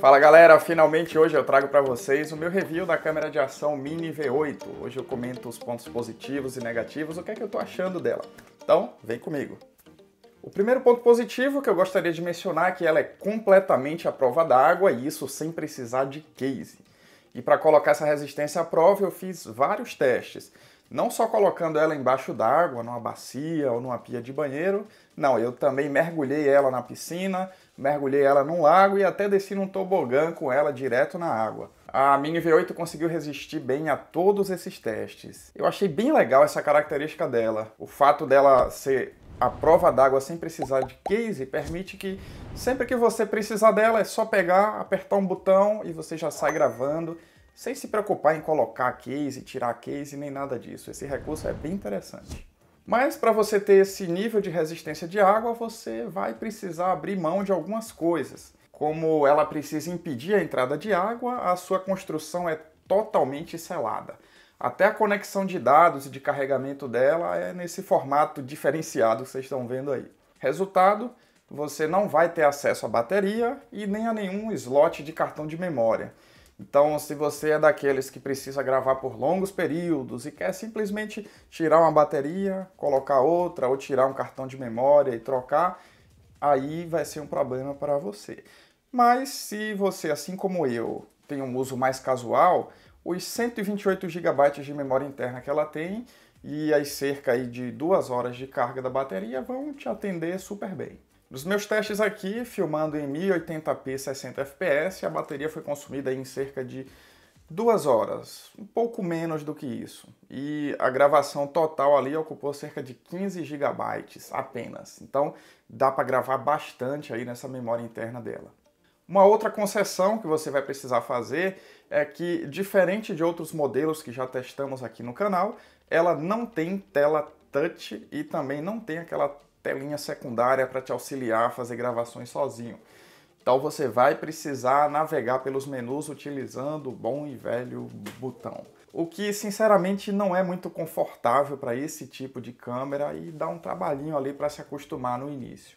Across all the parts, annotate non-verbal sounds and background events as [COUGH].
Fala galera, finalmente hoje eu trago para vocês o meu review da câmera de ação Mini V8. Hoje eu comento os pontos positivos e negativos, o que é que eu estou achando dela. Então, vem comigo. O primeiro ponto positivo que eu gostaria de mencionar é que ela é completamente à prova d'água e isso sem precisar de case. E para colocar essa resistência à prova, eu fiz vários testes não só colocando ela embaixo d'água, numa bacia ou numa pia de banheiro, não, eu também mergulhei ela na piscina, mergulhei ela num lago e até desci num tobogã com ela direto na água. A Mini V8 conseguiu resistir bem a todos esses testes. Eu achei bem legal essa característica dela. O fato dela ser a prova d'água sem precisar de case permite que sempre que você precisar dela é só pegar, apertar um botão e você já sai gravando sem se preocupar em colocar case, tirar case, nem nada disso. Esse recurso é bem interessante. Mas para você ter esse nível de resistência de água, você vai precisar abrir mão de algumas coisas. Como ela precisa impedir a entrada de água, a sua construção é totalmente selada. Até a conexão de dados e de carregamento dela é nesse formato diferenciado que vocês estão vendo aí. Resultado, você não vai ter acesso à bateria e nem a nenhum slot de cartão de memória. Então, se você é daqueles que precisa gravar por longos períodos e quer simplesmente tirar uma bateria, colocar outra ou tirar um cartão de memória e trocar, aí vai ser um problema para você. Mas se você, assim como eu, tem um uso mais casual, os 128 GB de memória interna que ela tem e as cerca de duas horas de carga da bateria vão te atender super bem. Nos meus testes aqui, filmando em 1080p 60 fps, a bateria foi consumida em cerca de duas horas, um pouco menos do que isso. E a gravação total ali ocupou cerca de 15 gigabytes apenas. Então dá para gravar bastante aí nessa memória interna dela. Uma outra concessão que você vai precisar fazer é que, diferente de outros modelos que já testamos aqui no canal, ela não tem tela touch e também não tem aquela telinha secundária para te auxiliar a fazer gravações sozinho. Então você vai precisar navegar pelos menus utilizando o bom e velho botão. O que sinceramente não é muito confortável para esse tipo de câmera e dá um trabalhinho ali para se acostumar no início.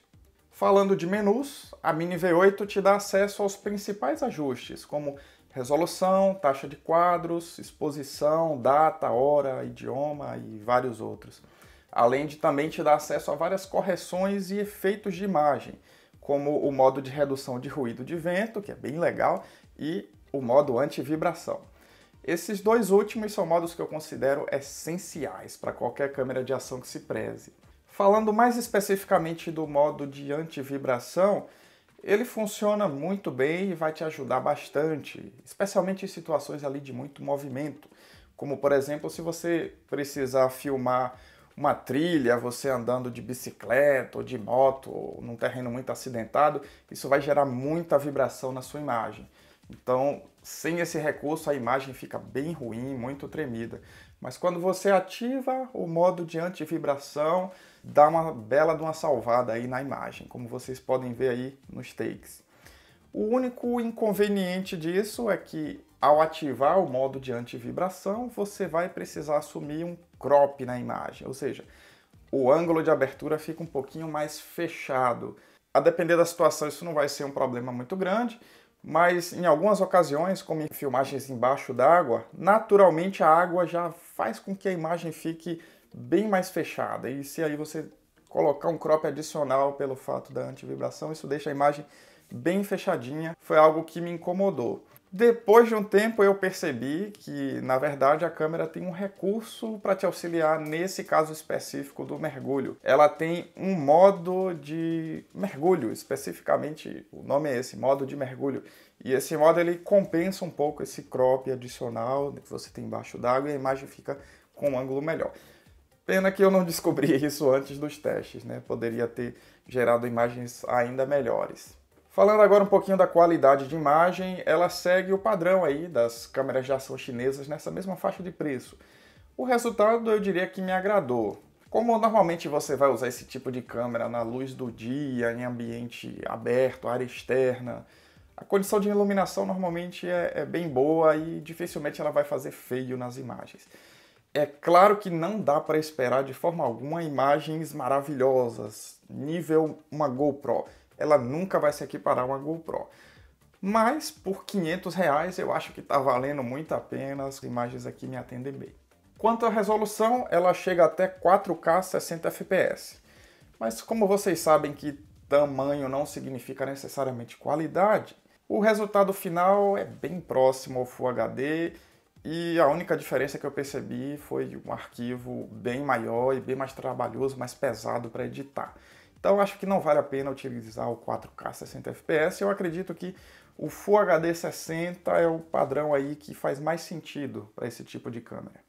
Falando de menus, a Mini V8 te dá acesso aos principais ajustes, como resolução, taxa de quadros, exposição, data, hora, idioma e vários outros além de também te dar acesso a várias correções e efeitos de imagem, como o modo de redução de ruído de vento, que é bem legal, e o modo anti-vibração. Esses dois últimos são modos que eu considero essenciais para qualquer câmera de ação que se preze. Falando mais especificamente do modo de anti-vibração, ele funciona muito bem e vai te ajudar bastante, especialmente em situações ali de muito movimento, como por exemplo se você precisar filmar uma trilha, você andando de bicicleta ou de moto, ou num terreno muito acidentado, isso vai gerar muita vibração na sua imagem. Então, sem esse recurso, a imagem fica bem ruim, muito tremida. Mas quando você ativa o modo de antivibração, dá uma bela de uma salvada aí na imagem, como vocês podem ver aí nos takes. O único inconveniente disso é que ao ativar o modo de antivibração, você vai precisar assumir um crop na imagem, ou seja, o ângulo de abertura fica um pouquinho mais fechado. A depender da situação, isso não vai ser um problema muito grande, mas em algumas ocasiões, como em filmagens embaixo d'água, naturalmente a água já faz com que a imagem fique bem mais fechada. E se aí você colocar um crop adicional pelo fato da antivibração, isso deixa a imagem bem fechadinha. Foi algo que me incomodou. Depois de um tempo eu percebi que, na verdade, a câmera tem um recurso para te auxiliar nesse caso específico do mergulho. Ela tem um modo de mergulho, especificamente o nome é esse, modo de mergulho. E esse modo ele compensa um pouco esse crop adicional que você tem embaixo d'água e a imagem fica com um ângulo melhor. Pena que eu não descobri [LAUGHS] isso antes dos testes, né? Poderia ter gerado imagens ainda melhores. Falando agora um pouquinho da qualidade de imagem, ela segue o padrão aí das câmeras de ação chinesas nessa mesma faixa de preço. O resultado eu diria que me agradou. Como normalmente você vai usar esse tipo de câmera na luz do dia, em ambiente aberto, área externa, a condição de iluminação normalmente é, é, bem boa e dificilmente ela vai fazer feio nas imagens. É claro que não dá para esperar de forma alguma imagens maravilhosas, nível uma GoPro ela nunca vai se equiparar a uma GoPro. Mas por 500 reais eu acho que está valendo muito a pena, as imagens aqui me atendem bem. Quanto à resolução, ela chega até 4K 60 fps. Mas como vocês sabem que tamanho não significa necessariamente qualidade, o resultado final é bem próximo ao Full HD e a única diferença que eu percebi foi um arquivo bem maior e bem mais trabalhoso, mais pesado para editar. Então acho que não vale a pena utilizar o 4K 60 fps. Eu acredito que o Full HD 60 é o padrão aí que faz mais sentido para esse tipo de câmera.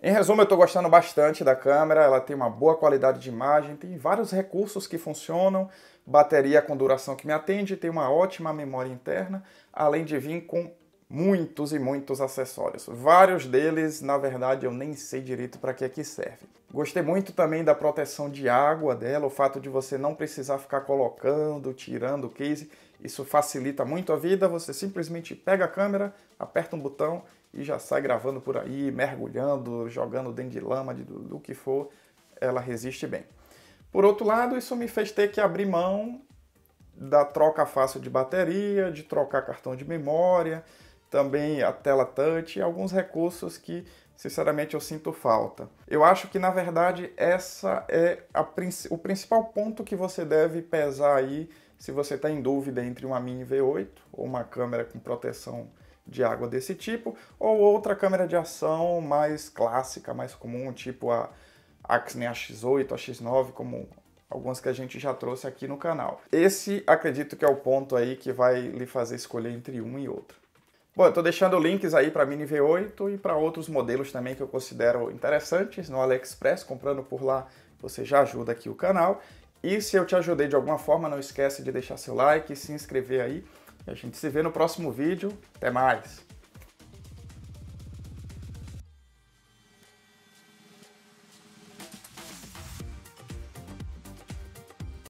Em resumo, eu estou gostando bastante da câmera, ela tem uma boa qualidade de imagem, tem vários recursos que funcionam, bateria com duração que me atende, tem uma ótima memória interna, além de vir com muitos e muitos acessórios. Vários deles, na verdade, eu nem sei direito para que é que serve. Gostei muito também da proteção de água dela, o fato de você não precisar ficar colocando, tirando o case. Isso facilita muito a vida, você simplesmente pega a câmera, aperta um botão e já sai gravando por aí, mergulhando, jogando dentro de lama, de, do, do que for, ela resiste bem. Por outro lado, isso me fez ter que abrir mão da troca fácil de bateria, de trocar cartão de memória, também a tela touch e alguns recursos que sinceramente eu sinto falta. Eu acho que na verdade essa é a, o principal ponto que você deve pesar aí se você está em dúvida entre uma mini V8 ou uma câmera com proteção de água desse tipo ou outra câmera de ação mais clássica, mais comum, tipo a Axne AX8, a X9, como algumas que a gente já trouxe aqui no canal. Esse acredito que é o ponto aí que vai lhe fazer escolher entre um e outro Bom, eu estou deixando links aí para Mini V8 e para outros modelos também que eu considero interessantes no AliExpress, comprando por lá você já ajuda aqui o canal. E se eu te ajudei de alguma forma, não esquece de deixar seu like, se inscrever aí. A gente se vê no próximo vídeo. Até mais!